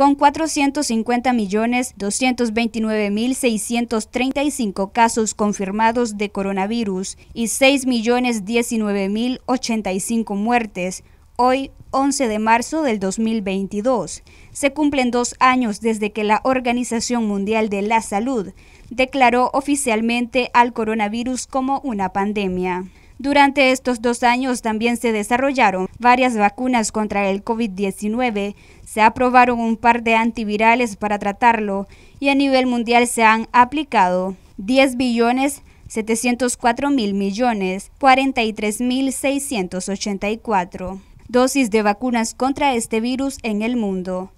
con 450.229.635 casos confirmados de coronavirus y 6.019.085 muertes. Hoy, 11 de marzo del 2022, se cumplen dos años desde que la Organización Mundial de la Salud declaró oficialmente al coronavirus como una pandemia. Durante estos dos años también se desarrollaron varias vacunas contra el COVID-19, se aprobaron un par de antivirales para tratarlo y a nivel mundial se han aplicado 10 billones mil millones dosis de vacunas contra este virus en el mundo.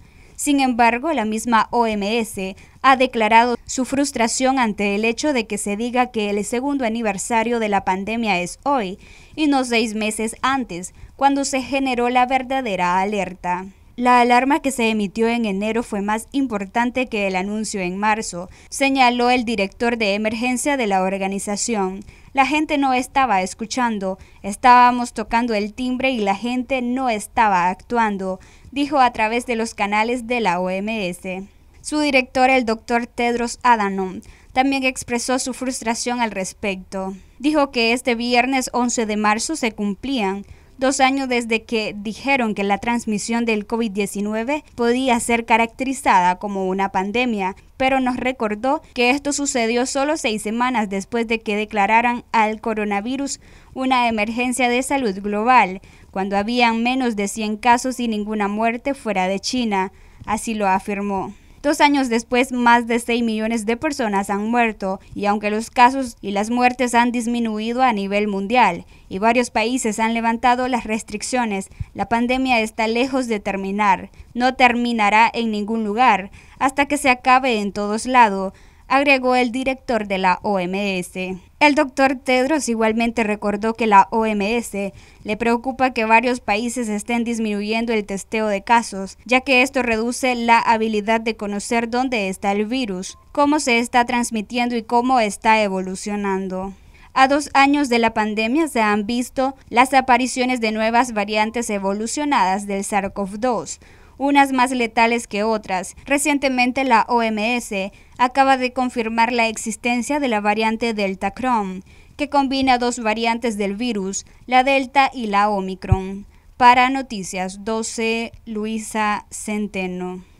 Sin embargo, la misma OMS ha declarado su frustración ante el hecho de que se diga que el segundo aniversario de la pandemia es hoy y no seis meses antes, cuando se generó la verdadera alerta. La alarma que se emitió en enero fue más importante que el anuncio en marzo, señaló el director de emergencia de la organización. La gente no estaba escuchando, estábamos tocando el timbre y la gente no estaba actuando, dijo a través de los canales de la OMS. Su director, el doctor Tedros Adhanom, también expresó su frustración al respecto. Dijo que este viernes 11 de marzo se cumplían dos años desde que dijeron que la transmisión del COVID-19 podía ser caracterizada como una pandemia, pero nos recordó que esto sucedió solo seis semanas después de que declararan al coronavirus una emergencia de salud global, cuando habían menos de 100 casos y ninguna muerte fuera de China, así lo afirmó. Dos años después, más de 6 millones de personas han muerto y aunque los casos y las muertes han disminuido a nivel mundial y varios países han levantado las restricciones, la pandemia está lejos de terminar. No terminará en ningún lugar hasta que se acabe en todos lados agregó el director de la OMS. El doctor Tedros igualmente recordó que la OMS le preocupa que varios países estén disminuyendo el testeo de casos, ya que esto reduce la habilidad de conocer dónde está el virus, cómo se está transmitiendo y cómo está evolucionando. A dos años de la pandemia se han visto las apariciones de nuevas variantes evolucionadas del SARS-CoV-2 unas más letales que otras. Recientemente la OMS acaba de confirmar la existencia de la variante Delta Crohn, que combina dos variantes del virus, la Delta y la Omicron. Para Noticias 12, Luisa Centeno.